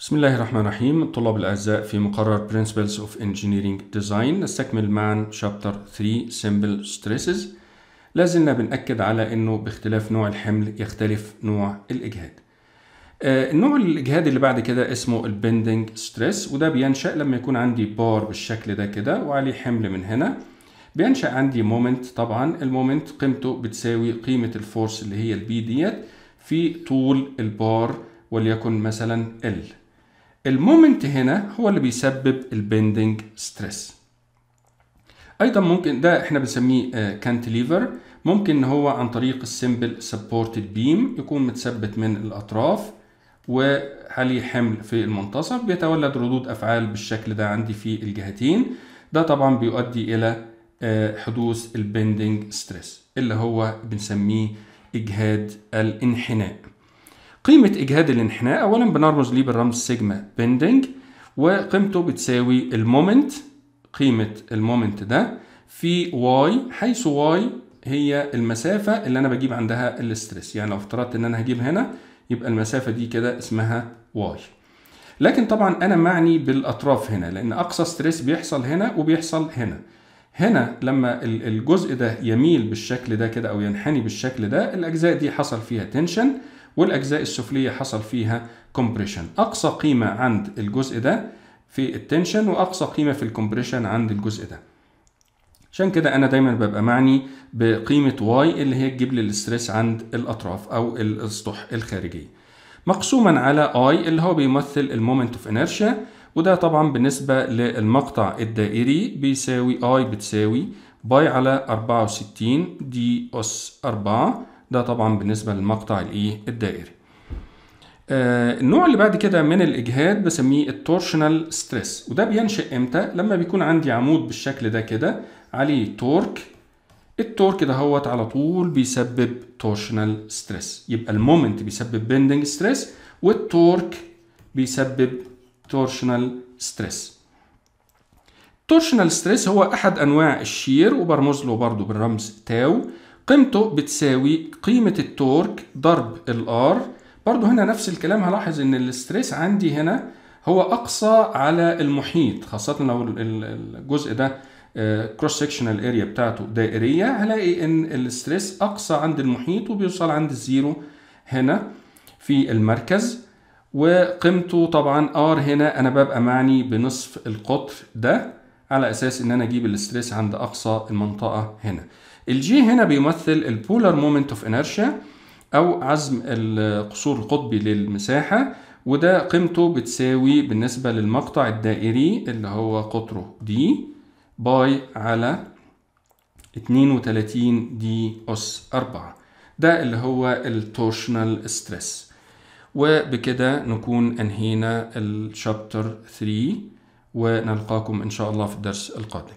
بسم الله الرحمن الرحيم الطلاب الأعزاء في مقرر Principles of Engineering Design نستكمل معا Chapter 3 Simple Stresses لازلنا بنأكد على أنه باختلاف نوع الحمل يختلف نوع الإجهاد النوع آه، الإجهاد اللي بعد كده اسمه البندنج ستريس وده بينشأ لما يكون عندي بار بالشكل ده كده وعليه حمل من هنا بينشأ عندي مومنت طبعا المومنت قيمته بتساوي قيمة الفورس اللي هي البي ديت في طول البار وليكن مثلا L المومنت هنا هو اللي بيسبب البندنج ستريس ايضا ممكن ده احنا بنسميه كانتليفر آه, ممكن ان هو عن طريق السمبل سبورتد بيم يكون متثبت من الاطراف وعليه حمل في المنتصف بيتولد ردود افعال بالشكل ده عندي في الجهتين ده طبعا بيؤدي الى آه, حدوث البندنج ستريس اللي هو بنسميه اجهاد الانحناء قيمة إجهاد الانحناء أولا بنرمز ليه بالرمز سيجما بندنج وقيمته بتساوي المومنت قيمة المومنت ده في واي حيث واي هي المسافة اللي أنا بجيب عندها الاسترس يعني لو افترضت إن أنا هجيب هنا يبقى المسافة دي كده اسمها واي لكن طبعا أنا معني بالأطراف هنا لأن أقصى ستريس بيحصل هنا وبيحصل هنا هنا لما الجزء ده يميل بالشكل ده كده أو ينحني بالشكل ده الأجزاء دي حصل فيها تنشن والأجزاء السفلية حصل فيها كومبريشن أقصى قيمة عند الجزء ده في التنشن وأقصى قيمة في الكومبريشن عند الجزء ده عشان كده أنا دايما ببقى معني بقيمة واي اللي هي تجيب لي الاستريس عند الأطراف أو الأسطح الخارجية مقسوما على اي اللي هو بيمثل المومنت اوف انرشيا وده طبعا بالنسبة للمقطع الدائري بيساوي اي بتساوي باي على 64 دي اس 4 ده طبعا بالنسبة للمقطع الايه الدائري آه، النوع اللي بعد كده من الاجهاد بسميه التورشنال ستريس وده بينشئ امتى لما بيكون عندي عمود بالشكل ده كده عليه تورك التورك دهوت على طول بيسبب تورشنال ستريس يبقى المومنت بيسبب بندنج ستريس والتورك بيسبب تورشنال ستريس التورشنال ستريس هو احد انواع الشير وبرمز له برضه بالرمز تاو قيمته بتساوي قيمة التورك ضرب الار برضو هنا نفس الكلام هلاحظ ان الاستريس عندي هنا هو اقصى على المحيط خاصة لو الجزء ده كروس سكشنال اريا بتاعته دائرية هلاقي ان الاستريس اقصى عند المحيط وبيوصل عند الزيرو هنا في المركز وقيمته طبعا ار هنا انا ببقى معني بنصف القطر ده على اساس ان انا اجيب الاستريس عند اقصى المنطقه هنا الجي هنا بيمثل البولر مومنت اوف انرشيا او عزم القصور القطبي للمساحه وده قيمته بتساوي بالنسبه للمقطع الدائري اللي هو قطره دي باي على 32 دي أس 4 ده اللي هو التورشنال ستريس وبكده نكون أنهينا الشابتر 3 ونلقاكم إن شاء الله في الدرس القادم